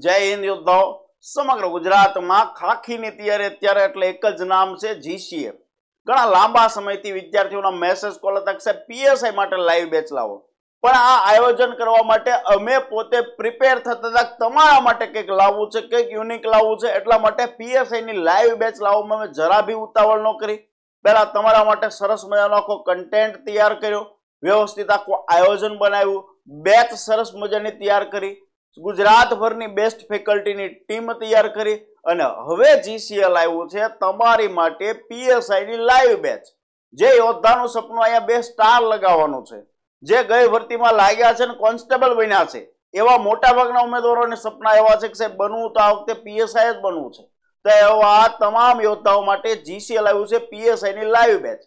જય હિન્દ યોદ્ધાઓ સમગ્ર ગુજરાતમાં ખાખીની તૈયારી અત્યારે એટલે એક જ નામ છે જીસીએ ઘણા લાંબા સમયથી વિદ્યાર્થીઓના મેસેજ કોલ હતા સાહેબ પીએસઆઈ માટે લાઈવ બેચ લાવો પણ આ આયોજન કરવા માટે અમે પોતે પ્રિપેર થતા હતા તમારા માટે કંઈક લાવવું છે કંઈક યુનિક લાવવું છે એટલા માટે પીએસઆઈની લાઈવ બેચ લાવવામાં અમે જરા બી ઉતાવળ ન કરી પહેલાં તમારા માટે સરસ મજાનો આખો કન્ટેન્ટ તૈયાર કર્યો વ્યવસ્થિત આખું આયોજન બનાવ્યું બેચ સરસ મજાની તૈયાર કરી ગુજરાતભરની બેસ્ટ ફેકલ્ટીની ટીમ તૈયાર કરી અને હવે જીસીએલ આવ્યું છે તમારી માટે પીએસઆઈની લાઈવ બેચ જે યોદ્ધાનું સપનું અહીંયા બે સ્ટાર લગાવવાનું છે જે ગઈ ભરતીમાં લાગ્યા છે અને કોન્સ્ટેબલ બન્યા છે એવા મોટાભાગના ઉમેદવારોને સપના એવા છે કે સાહેબ બનવું તો આ વખતે પીએસઆઈ જ બનવું છે તો એવા તમામ યોદ્ધાઓ માટે જીસીએલ આવ્યું છે પીએસઆઈની લાઈવ બેચ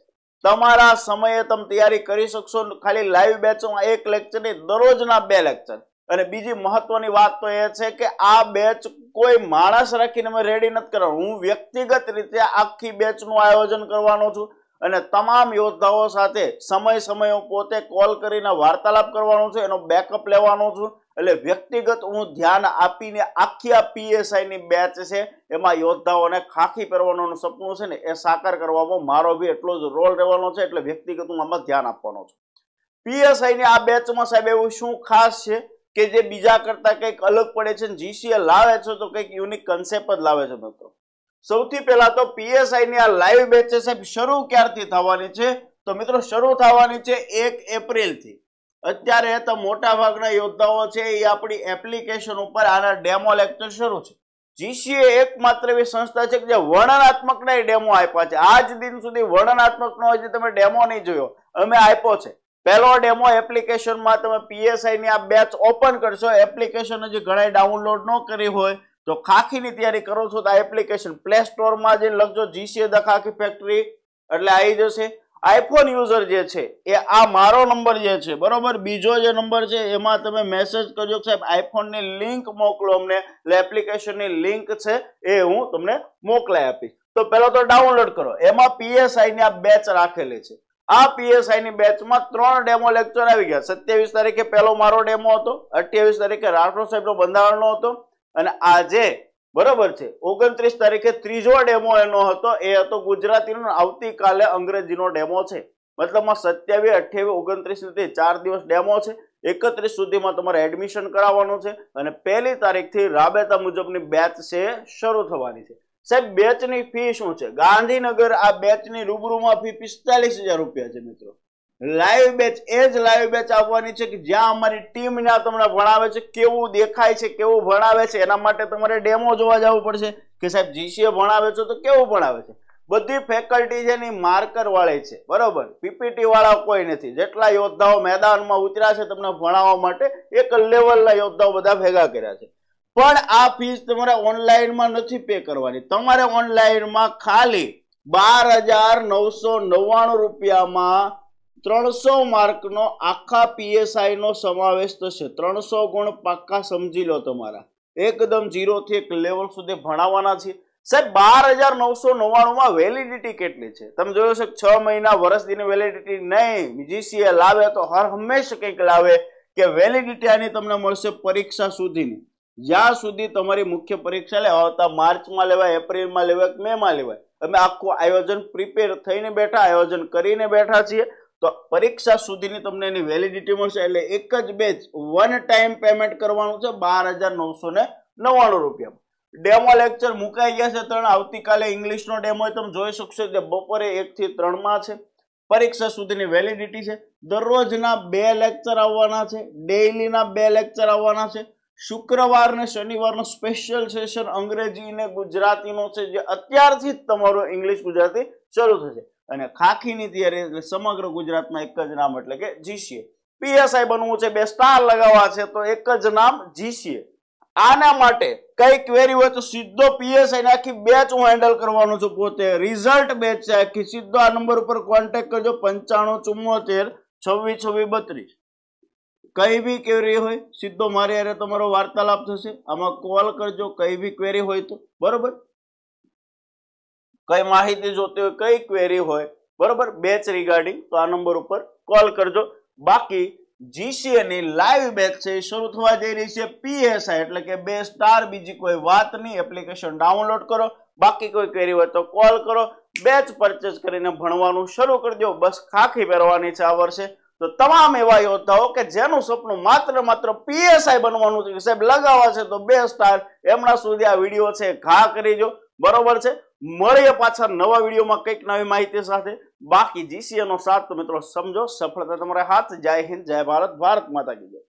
તમારા સમયે તમે તૈયારી કરી શકશો ખાલી લાઈવ બેચમાં એક લેક્ચર દરરોજના બે લેક્ચર અને બીજી મહત્વની વાત તો એ છે કે આ બેચ કોઈ માણસ રાખીને અમે રેડી નથી કરવા હું વ્યક્તિગત રીતે આખી બેચનું આયોજન કરવાનો છું અને તમામ યોદ્ધાઓ સાથે સમય સમય પોતે કોલ કરીને વાર્તાલાપ કરવાનો છું એનો બેકઅપ લેવાનો છું એટલે વ્યક્તિગત હું ધ્યાન આપીને આખી આ પીએસઆઈની બેચ છે એમાં યોદ્ધાઓને ખાખી પહેરવાનું સપનું છે ને એ સાકાર કરવામાં મારો બી એટલો જ રોલ રહેવાનો છે એટલે વ્યક્તિગત હું આમાં ધ્યાન આપવાનો છું પીએસઆઈની આ બેચમાં સાહેબ એવું શું ખાસ છે કે જે બીજા કરતાં કંઈક અલગ પડે છે જીસીએ લાવે છે તો કંઈક યુનિક કન્સેપ્ટ જ લાવે છે મિત્રો સૌથી પહેલા તો પીએસઆઈની આ લાઈવ બેચેસ શરૂ ક્યારથી થવાની છે તો મિત્રો શરૂ થવાની છે એક એપ્રિલથી અત્યારે તો મોટાભાગના યોદ્ધાઓ છે એ આપણી એપ્લિકેશન ઉપર આના ડેમો લેક્ચર શરૂ છે જીસીએ એકમાત્ર એવી સંસ્થા છે કે જે વર્ણનાત્મકના ડેમો આપ્યા છે આજ દિન સુધી વર્ણનાત્મકનો હજી તમે ડેમો નહીં જોયો અમે આપ્યો છે પહેલો ડેમો એપ્લિકેશનમાં તમે પીએસઆઈની આ બેચ ઓપન કરશો એપ્લિકેશન હજી ઘણા ડાઉનલોડ ન કરી હોય તો ખાખીની તૈયારી કરો છો તો આ એપ્લિકેશન પ્લે સ્ટોરમાં જે લખજો જીસીએ ધ ખાખી ફેક્ટરી એટલે આવી જશે આઈફોન યુઝર જે છે એ આ મારો નંબર જે છે બરોબર બીજો જે નંબર છે એમાં તમે મેસેજ કરજો સાહેબ આઈફોનની લિંક મોકલો અમને એટલે એપ્લિકેશનની લિંક છે એ હું તમને મોકલાઈ આપીશ તો પહેલો તો ડાઉનલોડ કરો એમાં પીએસઆઈની આ બેચ રાખેલી છે આ પીએસઆઈની બેચમાં ત્રણ ડેમો લેક્ચર આવી ગયા સત્યાવીસ તારીખે પહેલો મારો ડેમો હતો અઠ્યાવીસ તારીખે રાઠોડ સાહેબનો બંધારણનો હતો અને આજે બરોબર છે ઓગણત્રીસ તારીખે ત્રીજો ડેમો એનો હતો એ હતો ગુજરાતીનો આવતીકાલે અંગ્રેજીનો ડેમો છે મતલબમાં સત્યાવીસ અઠ્યાવીસ ઓગણત્રીસ નથી ચાર દિવસ ડેમો છે એકત્રીસ સુધીમાં તમારે એડમિશન કરાવવાનું છે અને પહેલી તારીખથી રાબેતા મુજબની બેચ છે શરૂ થવાની છે સાહેબ બેચની ફી શું છે ગાંધીનગર આ બેચની રૂબરૂમાં ફી પિસ્તાલીસ હજાર રૂપિયા છે મિત્રો લાઈવ બેચ એ જ લાઈવ બેચ આવવાની છે કે જ્યાં અમારી ટીમ ના તમને ભણાવે છે કેવું દેખાય છે કેવું ભણાવે છે એના માટે તમારે ડેમો જોવા જવું પડશે કે સાહેબ જીસીએ ભણાવે છે તો કેવું ભણાવે છે બધી ફેકલ્ટી છે એની માર્કર વાળી છે બરોબર પીપીટી વાળા કોઈ નથી જેટલા યોદ્ધાઓ મેદાનમાં ઉતર્યા છે તમને ભણાવવા માટે એક લેવલના યોદ્ધાઓ બધા ભેગા કર્યા છે પણ આ ફીસ તમારે ઓનલાઈનમાં નથી પે કરવાની તમારે ઓનલાઈનમાં ખાલી બાર હજાર નવસો નવ્વાણું રૂપિયામાં ત્રણસો માર્કનો આખા પીએસઆઈનો સમાવેશ થશે ત્રણસો ગુણ પાક્કા સમજી લો તમારા એકદમ થી એક લેવલ સુધી ભણાવવાના છે સાહેબ બાર હજાર નવસો નવ્વાણુંમાં વેલિડિટી કેટલી છે તમે જોયો છે છ મહિના વર્ષ દિને વેલિડિટી નહીં જીસીએ લાવે તો હર હંમેશા કંઈક લાવે કે વેલિડિટી આની તમને મળશે પરીક્ષા સુધીની જ્યાં સુધી તમારી મુખ્ય પરીક્ષા લેવા આવતા માર્ચમાં લેવાય એપ્રિલમાં લેવાય કે મેમાં લેવાય અમે આખું આયોજન પ્રિપેર થઈને બેઠા આયોજન કરીને બેઠા છીએ તો પરીક્ષા સુધીની તમને એની વેલિડિટી મળશે એટલે એક જ બેચ વન ટાઈમ પેમેન્ટ કરવાનું છે બાર હજાર નવસો ને નવ્વાણું રૂપિયા ડેમો લેક્ચર મુકાઈ ગયા છે ત્રણ આવતીકાલે ઇંગ્લિશનો ડેમો તમે જોઈ શકશો કે બપોરે એકથી ત્રણમાં છે પરીક્ષા સુધીની વેલિડિટી છે દરરોજના બે લેક્ચર આવવાના છે ડેઇલીના બે લેક્ચર આવવાના છે શુક્રવાર ને શનિવાર નો સ્પેશિયલ સેશન અંગ્રેજી ને ગુજરાતી નો છે જે અત્યારથી જ તમારો ઇંગ્લિશ ગુજરાતી શરૂ થશે અને ખાખીની તૈયારી એટલે સમગ્ર ગુજરાતમાં એક જ નામ એટલે કે જીસીએ પીએસઆઈ બનવું છે બે સ્ટાર લગાવવા છે તો એક જ નામ જીસીએ આના માટે કઈ ક્વેરી હોય તો સીધો પીએસઆઈ આખી બેચ હું હેન્ડલ કરવાનો છું પોતે રિઝલ્ટ બેચ છે આખી સીધો આ નંબર ઉપર કોન્ટેક્ટ કરજો પંચાણું ચુમ્મોતેર છવ્વીસ છવ્વીસ બત્રીસ કંઈ બી ક્વેરી હોય સીધો મારી અરે તમારો વાર્તાલાપ થશે આમાં કોલ કરજો કંઈ બી ક્વેરી હોય તો બરોબર કઈ માહિતી જોતી હોય કઈ ક્વેરી હોય બરોબર બેચ રિગાર્ડિંગ તો આ નંબર ઉપર કોલ કરજો બાકી જીસીએની લાઈવ બેચ છે શરૂ થવા જઈ રહી છે પીએસઆઈ એટલે કે બે સ્ટાર બીજી કોઈ વાત નહીં એપ્લિકેશન ડાઉનલોડ કરો બાકી કોઈ ક્વેરી હોય તો કોલ કરો બેચ પરચેસ કરીને ભણવાનું શરૂ કરી દો બસ ખાખી પહેરવાની છે આ વર્ષે તો તમામ એવા યોદ્ધાઓ કે જેનું સપનું માત્ર માત્ર પીએસઆઈ બનવાનું છે સાહેબ લગાવવા છે તો બે સ્ટાર એમના સુધી આ વિડીયો છે ઘા કરી દો બરોબર છે મળીએ પાછા નવા વિડીયોમાં કંઈક નવી માહિતી સાથે બાકી જીસીએનો સાથ મિત્રો સમજો સફળતા તમારા હાથ જય હિન્દ જય ભારત ભારત માતા કી જય